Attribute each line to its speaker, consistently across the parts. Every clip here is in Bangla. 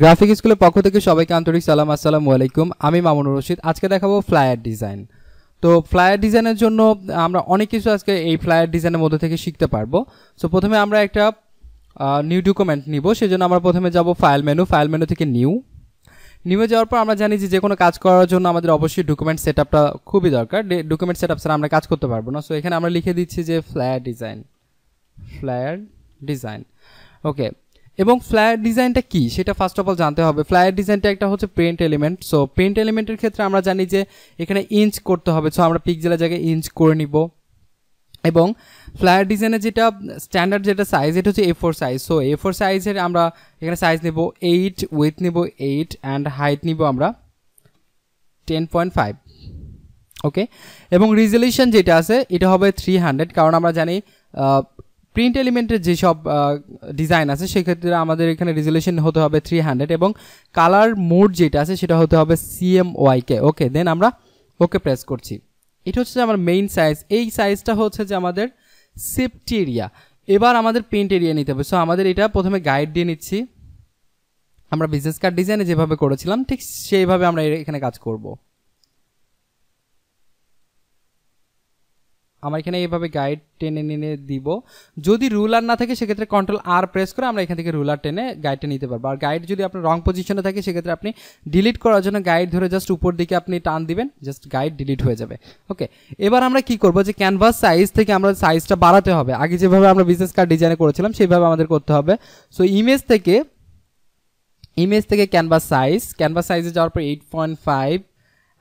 Speaker 1: গ্রাফিক স্কুলের পক্ষ থেকে সবাইকে আন্তরিক সালাম আসসালামু আলাইকুম আমি মামুনুর রশিদ আজকে দেখাবো ফ্লায়ার ডিজাইন তো ফ্লায়ার ডিজাইনের জন্য আমরা অনেক কিছু আজকে এই ফ্লায়ার ডিজাইনের মধ্যে থেকে শিখতে পারবো সো প্রথমে আমরা একটা নিউ ডকুমেন্ট নিব সেজন্য আমরা প্রথমে যাব ফাইল মেনু ফাইল মেনু থেকে নিউ নিউ যাওয়ার পর আমরা জানি যে কোনো কাজ করার জন্য আমাদের অবশ্যই ডকুমেন্ট সেট আপটা খুবই দরকার ডকুমেন্ট সেট আপ ছাড়া আমরা কাজ করতে পারবো না সো এখানে আমরা লিখে দিচ্ছি যে flyer design flyer design okay এবং ফ্লায়ার ডিজাইনটা কি সেটা ফার্স্ট অফ অল জানতে হবে ফ্লায়ার ডিজাইনটা একটা হচ্ছে প্রিন্ট এলিমেন্ট সো প্রিন্ট এলিমেন্টের ক্ষেত্রে আমরা জানি যে এখানে ইঞ্চ করতে হবে সো আমরা পিকজেলের জায়গায় ইঞ্চ করে নিব এবং ফ্লায়ার ডিজাইনে যেটা স্ট্যান্ডার্ড যেটা সাইজ এটা হচ্ছে A four size so A four সাইজের আমরা এখানে সাইজ নেব এইট উইথ নেব এইট অ্যান্ড হাইট নিব আমরা টেন পয়েন্ট ফাইভ ওকে এবং রিজলিউশন যেটা আছে এটা হবে থ্রি হান্ড্রেড কারণ আমরা জানি প্রিন্ট এলিমেন্টের যেসব ডিজাইন আছে সেক্ষেত্রে আমাদের এখানে রেজুলেশন হতে হবে থ্রি হান্ড্রেড এবং কালার মোড যেটা আছে সেটা হতে হবে ওয়াইকে ওকে দেন আমরা ওকে প্রেস করছি এটা হচ্ছে যে আমার মেইন সাইজ এই সাইজটা হচ্ছে যে আমাদের সেফটি এরিয়া এবার আমাদের প্রিন্ট এরিয়া নিতে হবে সো আমাদের এটা প্রথমে গাইড দিয়ে নিচ্ছি আমরা বিজনেস কার্ড ডিজাইনে যেভাবে করেছিলাম ঠিক সেইভাবে আমরা এখানে কাজ করবো আমরা এখানে এইভাবে গাইড টেনে নিয়ে দিব যদি রুলার না থাকে সেক্ষেত্রে কন্ট্রোল আর প্রেস করে আমরা এখান থেকে রুলার টেনে গাইডটা নিতে পারবো আর গাইড যদি আপনার রং পজিশনে থাকে সেক্ষেত্রে আপনি ডিলিট করার জন্য গাইড ধরে জাস্ট উপর দিকে আপনি টান দিবেন জাস্ট গাইড ডিলিট হয়ে যাবে ওকে এবার আমরা কি করব যে ক্যানভাস সাইজ থেকে আমরা সাইজটা বাড়াতে হবে আগে যেভাবে আমরা বিজনেস কার্ড ডিজাইন করেছিলাম সেইভাবে আমাদের করতে হবে সো ইমেজ থেকে ইমেজ থেকে ক্যানভাস সাইজ ক্যানভাস সাইজে যাওয়ার পর এইট পয়েন্ট ফাইভ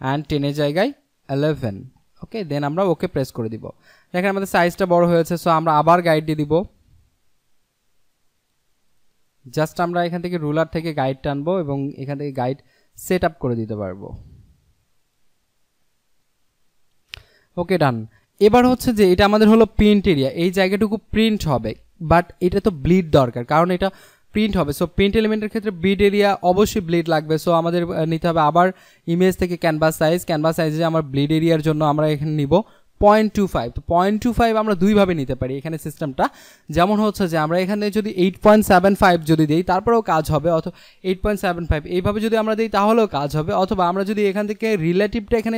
Speaker 1: অ্যান্ড টেনের জায়গায় এলেভেন ওকে দেন আমরা ওকে প্রেস করে দিব দেখেন আমাদের সাইজটা বড় হয়েছে সো আমরা আবার গাইডটি দিব জাস্ট আমরা এখান থেকে রুলার থেকে গাইড টানবো এবং এখান থেকে গাইড সেট করে দিতে পারবো ওকে ডান এবার হচ্ছে যে এটা আমাদের হলো প্রিন্ট এরিয়া এই জায়গাটুকু প্রিন্ট হবে বাট এটা তো ব্লিড দরকার কারণ এটা প্রিন্ট হবে সো প্রিন্ট এলিমেন্টের ক্ষেত্রে বিড এরিয়া অবশ্যই ব্লিড লাগবে সো আমাদের নিতে হবে আবার ইমেজ থেকে ক্যানভাস সাইজ ক্যানভাস সাইজে আমার ব্লিড এরিয়ার জন্য আমরা এখানে নিব পয়েন্ট টু ফাইভ তো পয়েন্ট টু ফাইভ আমরা দুইভাবে নিতে পারি এখানে সিস্টেমটা যেমন হচ্ছে যে আমরা এখানে যদি এইট পয়েন্ট সেভেন ফাইভ যদি দিই তারপরেও কাজ হবে অথবা এইট পয়েন্ট সেভেন ফাইভ এইভাবে যদি আমরা দিই তাহলেও কাজ হবে অথবা আমরা যদি এখান থেকে রিলেটিভটা এখানে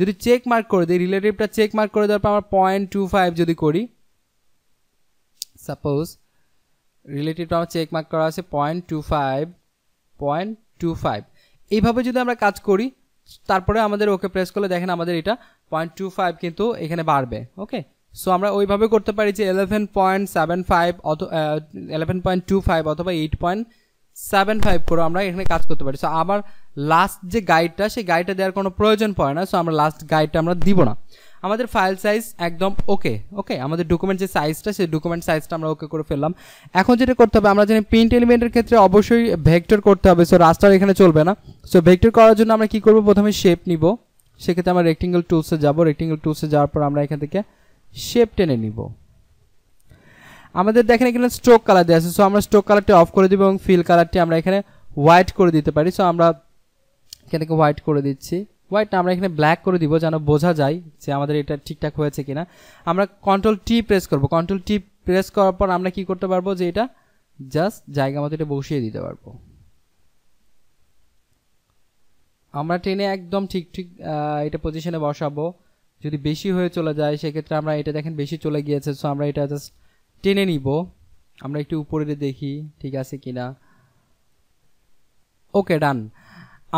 Speaker 1: যদি চেক মার্ক করে দিই রিলেটিভটা চেক মার্ক করে দেওয়ার পর আমরা পয়েন্ট টু ফাইভ যদি করি সাপোজ রিলেটিভটা আমার চেক মার্ক করা আছে point two five point two five এইভাবে যদি আমরা কাজ করি তারপরে আমাদের ওকে প্রেস করলে দেখেন আমাদের এটা পয়েন্ট টু ফাইভ কিন্তু এখানে বাড়বে ওকে সো আমরা ওইভাবে করতে পারি যে এলেভেন পয়েন্ট সেভেন ফাইভ অত এলেভেন পয়েন্ট টু ফাইভ অথবা এইট পয়েন্ট সেভেন ফাইভ করে আমরা এখানে কাজ করতে পারি সো আমার লাস্ট যে গাইডটা সেই গাইডটা দেওয়ার কোনো প্রয়োজন পড়ে না সো আমরা লাস্ট গাইডটা আমরা দিব না আমাদের ফাইল সাইজ একদম ওকে ওকে আমাদের ডকুমেন্ট যে সাইজটা সেই ডকুমেন্ট সাইজটা আমরা ওকে করে ফেললাম এখন যেটা করতে হবে আমরা জানি প্রিন্ট এলিমেন্টের ক্ষেত্রে অবশ্যই ভেক্টর করতে হবে সো রাস্তার এখানে চলবে না সো ভেক্টর করার জন্য আমরা কি করব প্রথমে শেপ নিব সেক্ষেত্রে আমরা রেক্টেঙ্গেল টুলসে যাব রেক্টেঙ্গেল টুলসে যাওয়ার পর আমরা এখান থেকে শেপ টেনে নিব আমাদের দেখেন এখানে স্ট্রোক কালার দেওয়া আছে সো আমরা স্ট্রোক কালারটি অফ করে দিব এবং ফিল কালারটি আমরা এখানে হোয়াইট করে দিতে পারি সো আমরা এখান থেকে হোয়াইট করে দিচ্ছি হোয়াইট না আমরা এখানে ব্ল্যাক করে দিব যেন বোঝা যায় যে আমাদের এটা ঠিকঠাক হয়েছে কিনা আমরা কন্ট্রোল টি প্রেস করব কন্ট্রোল টি প্রেস করার পর আমরা কি করতে পারবো যে এটা জাস্ট জায়গা মতো এটা বসিয়ে দিতে পারবো আমরা টেনে একদম ঠিক ঠিক এটা পজিশনে বসাবো যদি বেশি হয়ে চলে যায় সেক্ষেত্রে আমরা এটা দেখেন বেশি চলে গিয়েছে সো আমরা এটা জাস্ট টেনে নিব আমরা একটু উপরে দেখি ঠিক আছে কিনা ওকে ডান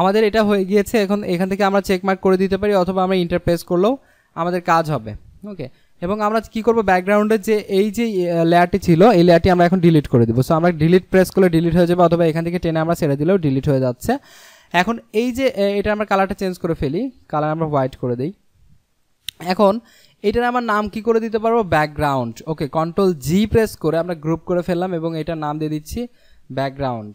Speaker 1: আমাদের এটা হয়ে গিয়েছে এখন এখান থেকে আমরা চেকমার্ক করে দিতে পারি অথবা আমরা ইন্টারপ্রেস করলেও আমাদের কাজ হবে ওকে এবং আমরা কি করব ব্যাকগ্রাউন্ডের যে এই যে লেয়ারটি ছিল এই লেয়ারটি আমরা এখন ডিলিট করে দেবো সো আমরা ডিলিট প্রেস করলে ডিলিট হয়ে যাবে অথবা এখান থেকে টেনে আমরা ছেড়ে দিলেও ডিলিট হয়ে যাচ্ছে এখন এই যে এটা আমরা কালারটা চেঞ্জ করে ফেলি কালার আমরা হোয়াইট করে দিই এখন এটার আমার নাম কি করে দিতে পারবো background okay control G press করে আমরা গ্রুপ করে ফেললাম এবং এটার নাম দিয়ে দিচ্ছি background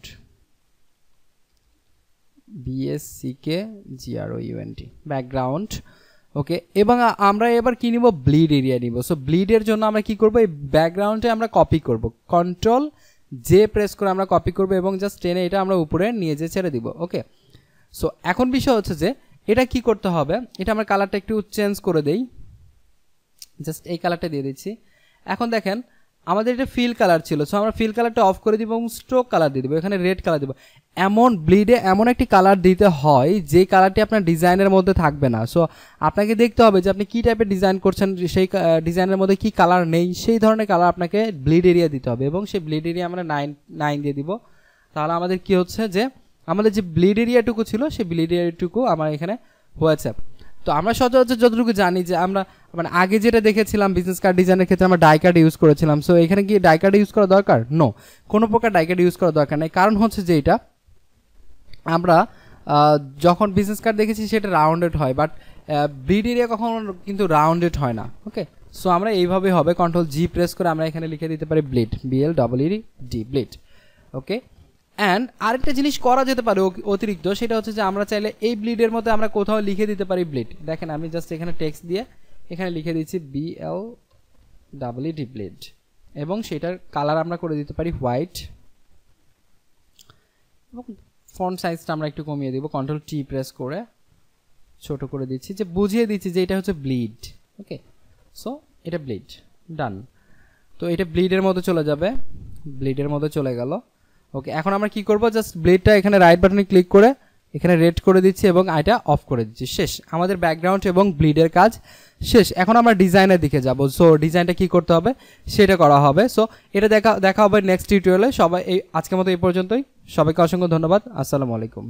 Speaker 1: B A C K G R O U N D background okay এবং আমরা এবার কী নিব ব্লিড এরিয়া নিব সো ব্লিডের জন্য আমরা কি করব এই ব্যাকগ্রাউন্ডে আমরা কপি করব কন্ট্রোল জে প্রেস করে আমরা কপি করব এবং জাস্ট টেনে এটা আমরা উপরে নিয়ে যেয়ে ছেড়ে দিব ওকে সো এখন বিষয় হচ্ছে যে এটা কি করতে হবে এটা আমরা কালারটা একটু চেঞ্জ করে দেই জাস্ট এই কালারটা দিয়ে দিচ্ছি এখন দেখেন আমাদের এটা ফিল কালার ছিল সো আমরা ফিল কালারটা অফ করে দিব এবং স্ট্রোক কালার দিয়ে দেবো এখানে রেড কালার দেবো এমন ব্লিডে এমন একটি কালার দিতে হয় যে কালারটি আপনার ডিজাইনের মধ্যে থাকবে না সো আপনাকে দেখতে হবে যে আপনি কী টাইপের ডিজাইন করছেন সেই ডিজাইনের মধ্যে কি কালার নেই সেই ধরনের কালার আপনাকে ব্লিড এরিয়া দিতে হবে এবং সেই ব্লিড এরিয়া আমরা নাইন নাইন দিয়ে দিব তাহলে আমাদের কি হচ্ছে যে আমাদের যে ব্লিড এরিয়াটুকু ছিল সেই ব্লিড এরিয়াটুকু আমার এখানে হয়েছে তো আমরা সচরাচর যতটুকু জানি যে আমরা মানে আগে যেটা দেখেছিলাম বিজনেস কার্ড ডিজাইনের ক্ষেত্রে আমরা ডাই কার্ড ইউজ করেছিলাম সো এখানে কি কার্ড ইউজ করা দরকার নো কোনো প্রকার ডাই কার্ড ইউজ করা দরকার নেই কারণ হচ্ছে যে এটা আমরা যখন বিজনেস কার্ড দেখেছি সেটা রাউন্ডেড হয় বাট ব্রিড এরিয়া কখনো কিন্তু রাউন্ডেড হয় না ওকে সো আমরা এইভাবে হবে কন্ট্রোল জি প্রেস করে আমরা এখানে লিখে দিতে পারি bleed B L double E D D bleed okay and আরেকটা জিনিস করা যেতে পারে অতিরিক্ত সেটা হচ্ছে যে আমরা চাইলে এই ব্লিডের মধ্যে আমরা কোথাও লিখে দিতে পারি ব্লিড দেখেন আমি জাস্ট এখানে টেক্সট দিয়ে এখানে লিখে দিচ্ছি বিএল ডি ব্লিড এবং সেটার কালার আমরা করে দিতে পারি হোয়াইট এবং ফন্ট সাইজটা আমরা একটু কমিয়ে দেবো কন্ট্রোল টি প্রেস করে ছোট করে দিচ্ছি যে বুঝিয়ে দিচ্ছি যে এটা হচ্ছে ব্লিড ওকে সো এটা ব্লিড ডান তো এটা ব্লিডের মতো চলে যাবে ব্লিডের মতো চলে গেল ওকে এখন আমরা কি করব জাস্ট ব্লেডটা এখানে রাইট বাটনে ক্লিক করে এখানে রেড করে দিচ্ছি এবং আইটা অফ করে দিচ্ছি শেষ আমাদের ব্যাকগ্রাউন্ড এবং ব্লিডের কাজ শেষ এখন আমরা ডিজাইনের দিকে যাব সো ডিজাইনটা কি করতে হবে সেটা করা হবে সো এটা দেখা দেখা হবে নেক্সট টিউটোরিয়ালে সবাই এই আজকের মতো এই পর্যন্তই সবাইকে অসংখ্য ধন্যবাদ আসসালামু আলাইকুম